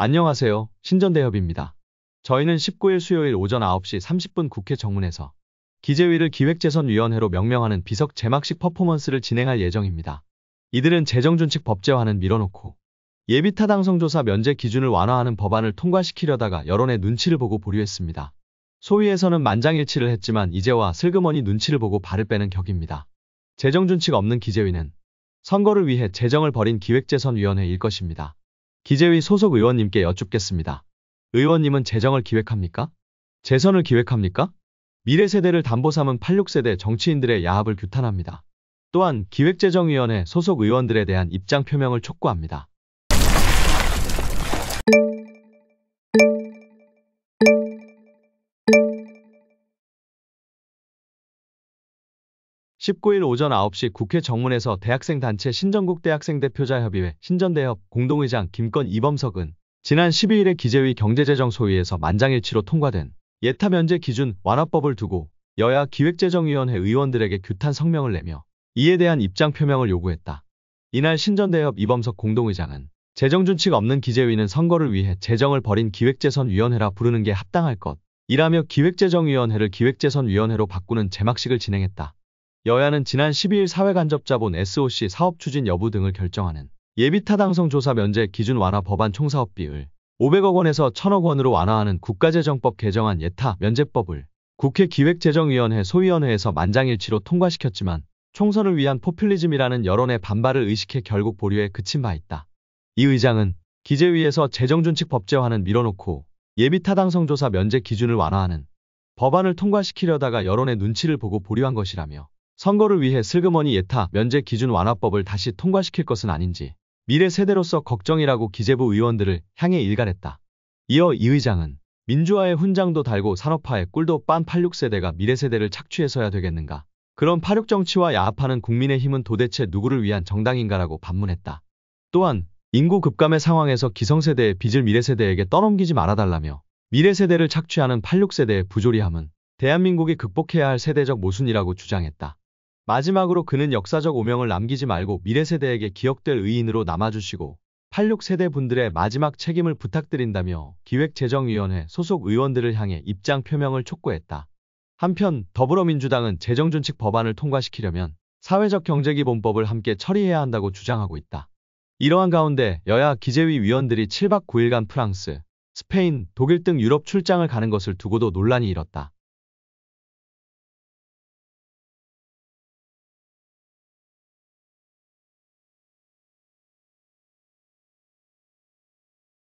안녕하세요. 신전대협입니다. 저희는 19일 수요일 오전 9시 30분 국회 정문에서 기재위를 기획재선위원회로 명명하는 비석 제막식 퍼포먼스를 진행할 예정입니다. 이들은 재정준칙 법제화는 밀어놓고 예비타당성조사 면제 기준을 완화하는 법안을 통과시키려다가 여론의 눈치를 보고 보류했습니다. 소위에서는 만장일치를 했지만 이제와 슬그머니 눈치를 보고 발을 빼는 격입니다. 재정준칙 없는 기재위는 선거를 위해 재정을 벌인 기획재선위원회일 것입니다. 기재위 소속 의원님께 여쭙겠습니다. 의원님은 재정을 기획합니까? 재선을 기획합니까? 미래 세대를 담보 삼은 86세대 정치인들의 야합을 규탄합니다. 또한 기획재정위원회 소속 의원들에 대한 입장 표명을 촉구합니다. 19일 오전 9시 국회 정문에서 대학생 단체 신전국 대학생 대표자협의회 신전대협 공동의장 김건 이범석은 지난 12일에 기재위 경제재정 소위에서 만장일치로 통과된 예타 면제 기준 완화법을 두고 여야 기획재정위원회 의원들에게 규탄 성명을 내며 이에 대한 입장 표명을 요구했다. 이날 신전대협 이범석 공동의장은 재정준칙 없는 기재위는 선거를 위해 재정을 벌인 기획재선위원회라 부르는 게 합당할 것 이라며 기획재정위원회를 기획재선위원회로 바꾸는 제막식을 진행했다. 여야는 지난 12일 사회간접자본 SOC 사업 추진 여부 등을 결정하는 예비타당성 조사 면제 기준 완화 법안 총사업 비율 500억 원에서 1000억 원으로 완화하는 국가재정법 개정안 예타 면제법을 국회 기획재정위원회 소위원회에서 만장일치로 통과시켰지만 총선을 위한 포퓰리즘이라는 여론의 반발을 의식해 결국 보류에 그친 바 있다. 이 의장은 기재위에서 재정준칙 법제화는 밀어놓고 예비타당성 조사 면제 기준을 완화하는 법안을 통과시키려다가 여론의 눈치를 보고 보류한 것이라며 선거를 위해 슬그머니 예타 면제 기준 완화법을 다시 통과시킬 것은 아닌지 미래 세대로서 걱정이라고 기재부 의원들을 향해 일갈했다. 이어 이 의장은 민주화의 훈장도 달고 산업화의 꿀도 빤 86세대가 미래 세대를 착취해서야 되겠는가. 그런 86 정치와 야합하는 국민의힘은 도대체 누구를 위한 정당인가라고 반문했다. 또한 인구 급감의 상황에서 기성세대의 빚을 미래세대에게 떠넘기지 말아달라며 미래세대를 착취하는 86세대의 부조리함은 대한민국이 극복해야 할 세대적 모순이라고 주장했다. 마지막으로 그는 역사적 오명을 남기지 말고 미래 세대에게 기억될 의인으로 남아주시고 86세대 분들의 마지막 책임을 부탁드린다며 기획재정위원회 소속 의원들을 향해 입장 표명을 촉구했다. 한편 더불어민주당은 재정준칙 법안을 통과시키려면 사회적 경제기본법을 함께 처리해야 한다고 주장하고 있다. 이러한 가운데 여야 기재위 위원들이 7박 9일간 프랑스, 스페인, 독일 등 유럽 출장을 가는 것을 두고도 논란이 일었다.